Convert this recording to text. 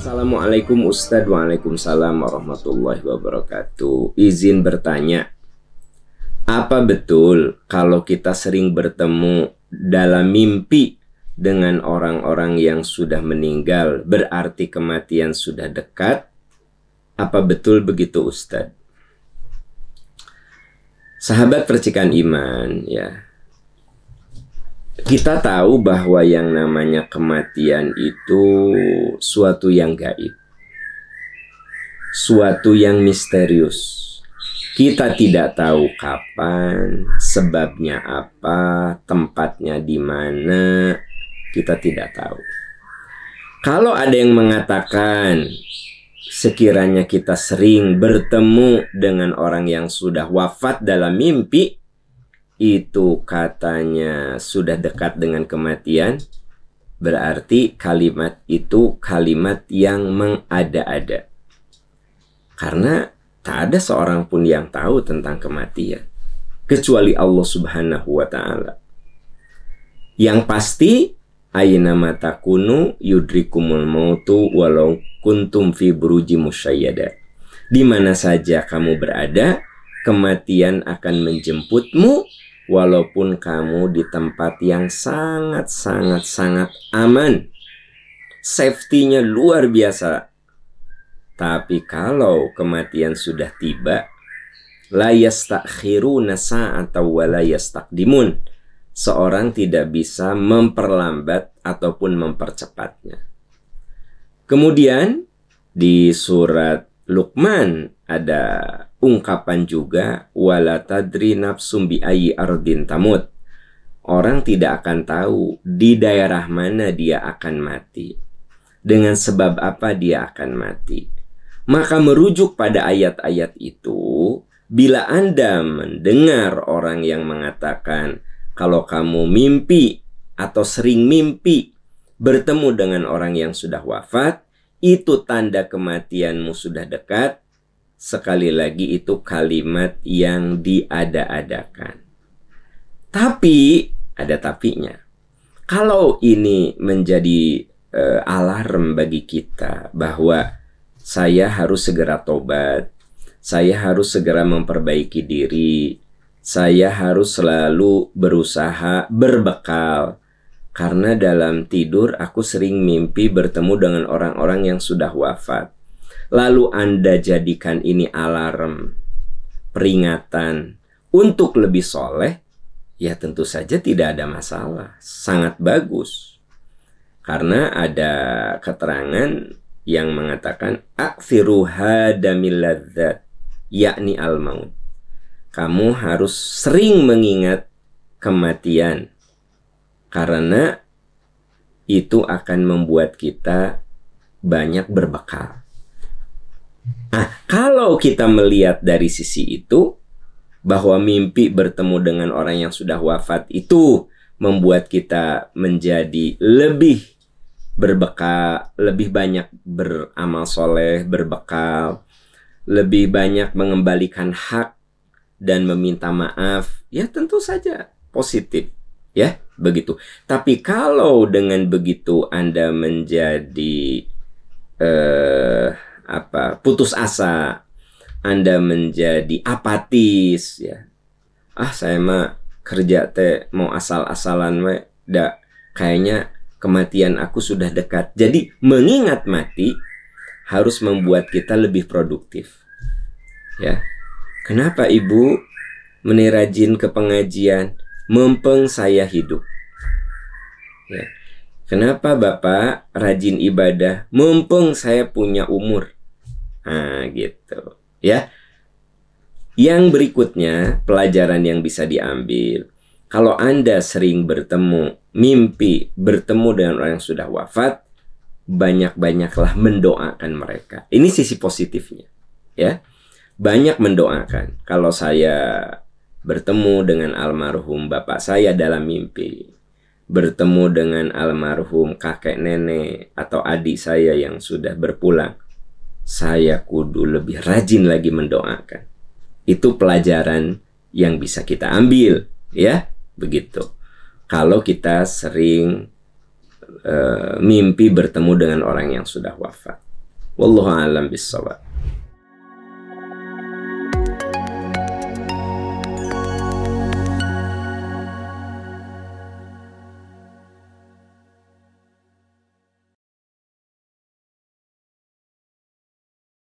Assalamualaikum Ustadz Waalaikumsalam warahmatullahi wabarakatuh Izin bertanya Apa betul kalau kita sering bertemu dalam mimpi dengan orang-orang yang sudah meninggal Berarti kematian sudah dekat? Apa betul begitu Ustadz? Sahabat percikan iman ya kita tahu bahwa yang namanya kematian itu suatu yang gaib, suatu yang misterius. Kita tidak tahu kapan, sebabnya apa, tempatnya di mana, kita tidak tahu. Kalau ada yang mengatakan sekiranya kita sering bertemu dengan orang yang sudah wafat dalam mimpi, itu katanya sudah dekat dengan kematian, berarti kalimat itu kalimat yang mengada-ada. Karena tak ada seorang pun yang tahu tentang kematian kecuali Allah Subhanahu wa taala. Yang pasti aina mata kunu yudrikumul mautu walau kuntum fi buruji musyayyada. Di mana saja kamu berada, kematian akan menjemputmu walaupun kamu di tempat yang sangat-sangat-sangat aman. Safety-nya luar biasa. Tapi kalau kematian sudah tiba, la yastakhiruna sa'ata wa la yastakdimun. Seorang tidak bisa memperlambat ataupun mempercepatnya. Kemudian di surat Luqman ada ungkapan juga wala tadri nafsum bi ayi ardin tamut. Orang tidak akan tahu di daerah mana dia akan mati. Dengan sebab apa dia akan mati. Maka merujuk pada ayat-ayat itu, bila Anda mendengar orang yang mengatakan, kalau kamu mimpi atau sering mimpi bertemu dengan orang yang sudah wafat, itu tanda kematianmu sudah dekat, sekali lagi itu kalimat yang diada-adakan. Tapi ada tapinya. Kalau ini menjadi e, alarm bagi kita bahwa saya harus segera tobat, saya harus segera memperbaiki diri, saya harus selalu berusaha berbekal karena dalam tidur aku sering mimpi bertemu dengan orang-orang yang sudah wafat lalu Anda jadikan ini alarm, peringatan untuk lebih soleh, ya tentu saja tidak ada masalah. Sangat bagus. Karena ada keterangan yang mengatakan akfiru hadamilladzat yakni al-maut. Kamu harus sering mengingat kematian karena itu akan membuat kita banyak berbekal. Nah, kalau kita melihat dari sisi itu bahwa mimpi bertemu dengan orang yang sudah wafat itu membuat kita menjadi lebih berbekal, lebih banyak beramal soleh, berbekal, lebih banyak mengembalikan hak dan meminta maaf, ya tentu saja positif, ya begitu. Tapi kalau dengan begitu Anda menjadi eh, putus asa, Anda menjadi apatis ya. Ah, saya mah kerja teh mau asal-asalan we, dak kayaknya kematian aku sudah dekat. Jadi mengingat mati harus membuat kita lebih produktif. Ya. Kenapa Ibu menirajin ke pengajian? Mempeng saya hidup. Ya. Kenapa Bapak rajin ibadah? Mumpung saya punya umur. Nah, gitu. Ya. Yang berikutnya, pelajaran yang bisa diambil. Kalau Anda sering bertemu, mimpi bertemu dengan orang yang sudah wafat, banyak-banyaklah mendoakan mereka. Ini sisi positifnya, ya. Banyak mendoakan. Kalau saya bertemu dengan almarhum bapak saya dalam mimpi, bertemu dengan almarhum kakek nenek atau adik saya yang sudah berpulang, saya kudu lebih rajin lagi mendoakan. Itu pelajaran yang bisa kita ambil, ya, begitu. Kalau kita sering uh, mimpi bertemu dengan orang yang sudah wafat. Wallahu a'lam